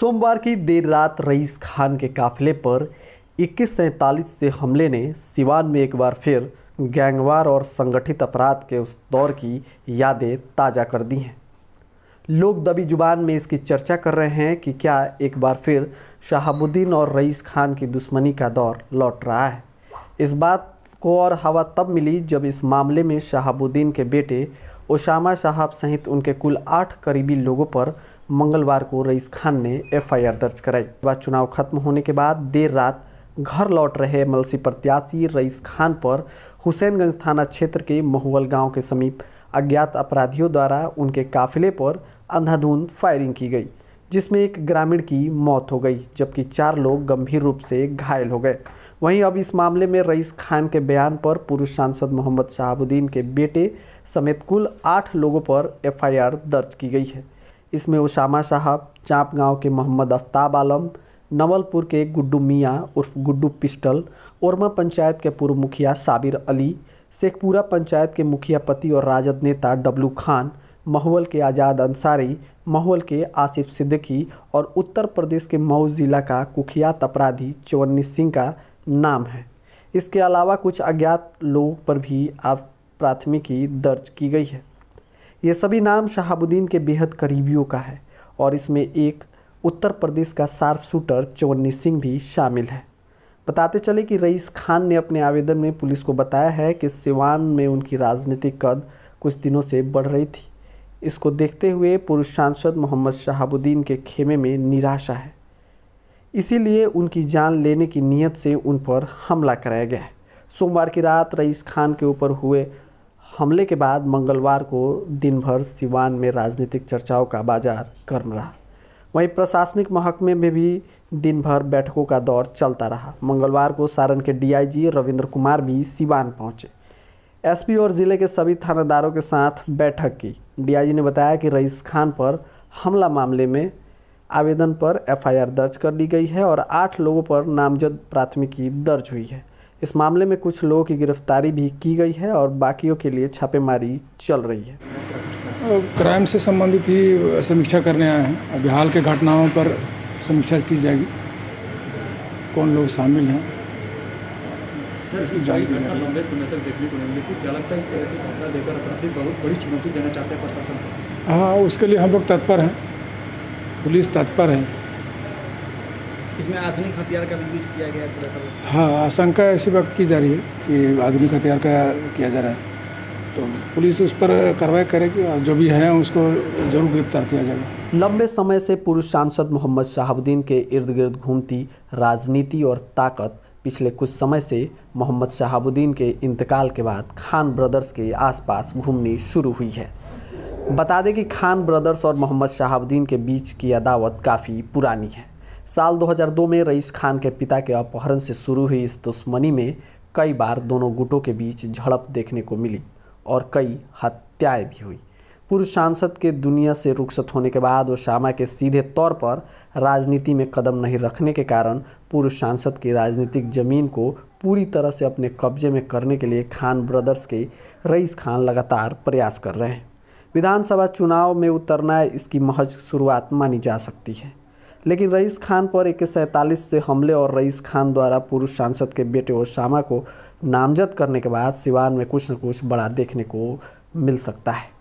सोमवार की देर रात रईस खान के काफिले पर इक्कीस सैंतालीस से हमले ने सिवान में एक बार फिर गैंगवार और संगठित अपराध के उस दौर की यादें ताज़ा कर दी हैं लोग दबी जुबान में इसकी चर्चा कर रहे हैं कि क्या एक बार फिर शहाबुद्दीन और रईस खान की दुश्मनी का दौर लौट रहा है इस बात को और हवा तब मिली जब इस मामले में शहाबुद्दीन के बेटे ओसामा साहब सहित उनके कुल आठ करीबी लोगों पर मंगलवार को रईस खान ने एफआईआर दर्ज कराई बाद चुनाव खत्म होने के बाद देर रात घर लौट रहे मलसी प्रत्याशी रईस खान पर हुसैनगंज थाना क्षेत्र के महुअल गांव के समीप अज्ञात अपराधियों द्वारा उनके काफिले पर अंधाधुंध फायरिंग की गई जिसमें एक ग्रामीण की मौत हो गई जबकि चार लोग गंभीर रूप से घायल हो गए वहीं अब इस मामले में रईस खान के बयान पर पूर्व सांसद मोहम्मद शहाबुद्दीन के बेटे समेत कुल आठ लोगों पर एफआईआर दर्ज की गई है इसमें ओसामा साहब चाँप गांव के मोहम्मद आफ्ताब आलम नवलपुर के गुड्डू मियाँ उर्फ गुड्डू पिस्टल ओरमा पंचायत के पूर्व मुखिया साबिर अली शेखपुरा पंचायत के मुखिया पति और राजद नेता डब्लू खान महुअल के आज़ाद अंसारी माहौल के आसिफ सिद्दीकी और उत्तर प्रदेश के मऊ ज़िला का कुख्यात अपराधी चवन्नी सिंह का नाम है इसके अलावा कुछ अज्ञात लोगों पर भी आप प्राथमिकी दर्ज की गई है ये सभी नाम शहाबुद्दीन के बेहद करीबियों का है और इसमें एक उत्तर प्रदेश का शार्प शूटर चवन्नी सिंह भी शामिल है बताते चले कि रईस खान ने अपने आवेदन में पुलिस को बताया है कि सिवान में उनकी राजनीतिक कद कुछ दिनों से बढ़ रही थी इसको देखते हुए पूर्व सांसद मोहम्मद शहाबुद्दीन के खेमे में निराशा है इसीलिए उनकी जान लेने की नीयत से उन पर हमला कराया गया है सोमवार की रात रईस खान के ऊपर हुए हमले के बाद मंगलवार को दिन भर सिवान में राजनीतिक चर्चाओं का बाजार गर्म रहा वहीं प्रशासनिक महकमे में भी दिन भर बैठकों का दौर चलता रहा मंगलवार को सारण के डीआईजी रविंद्र कुमार भी सिवान पहुंचे एसपी और ज़िले के सभी थानादारों के साथ बैठक की डीआईजी ने बताया कि रईस खान पर हमला मामले में आवेदन पर एफआईआर दर्ज कर ली गई है और आठ लोगों पर नामजद प्राथमिकी दर्ज हुई है इस मामले में कुछ लोगों की गिरफ्तारी भी की गई है और बाकियों के लिए छापेमारी चल रही है क्राइम से संबंधित ही समीक्षा करने आए हैं अभी हाल के घटनाओं पर समीक्षा की जाएगी कौन लोग शामिल हैं लंबे समय तक देखने को नहीं मिली क्या लगता है इस तरह की घटना देकर अपराधी बहुत बड़ी चुनौती देना चाहते हैं प्रशासन हाँ उसके लिए हम लोग तत्पर हैं पुलिस तत्पर है इसमें आधुनिक हथियार का भी यूज किया गया है हाँ आशंका ऐसी वक्त की जा रही है कि आधुनिक हथियार का किया जा रहा है तो पुलिस उस पर कार्रवाई करेगी और जो भी है उसको जरूर गिरफ्तार किया जाएगा लंबे समय से पूर्व सांसद मोहम्मद शहाबुद्दीन के इर्द गिर्द घूमती राजनीति और ताकत पिछले कुछ समय से मोहम्मद शहाबुद्दीन के इंतकाल के बाद खान ब्रदर्स के आसपास घूमनी शुरू हुई है बता दें कि खान ब्रदर्स और मोहम्मद शहाबुद्दीन के बीच की अदावत काफ़ी पुरानी है साल 2002 में रईस खान के पिता के अपहरण से शुरू हुई इस दुश्मनी में कई बार दोनों गुटों के बीच झड़प देखने को मिली और कई हत्याएं भी हुई पूर्व सांसद के दुनिया से रुखसत होने के बाद ओसामा के सीधे तौर पर राजनीति में कदम नहीं रखने के कारण पूर्व सांसद की राजनीतिक ज़मीन को पूरी तरह से अपने कब्जे में करने के लिए खान ब्रदर्स के रईस खान लगातार प्रयास कर रहे हैं विधानसभा चुनाव में उतरना इसकी महज शुरुआत मानी जा सकती है लेकिन रईस खान पर एक सैंतालीस से हमले और रईस खान द्वारा पूर्व सांसद के बेटे ओसामा को नामजद करने के बाद सिवान में कुछ न कुछ बड़ा देखने को मिल सकता है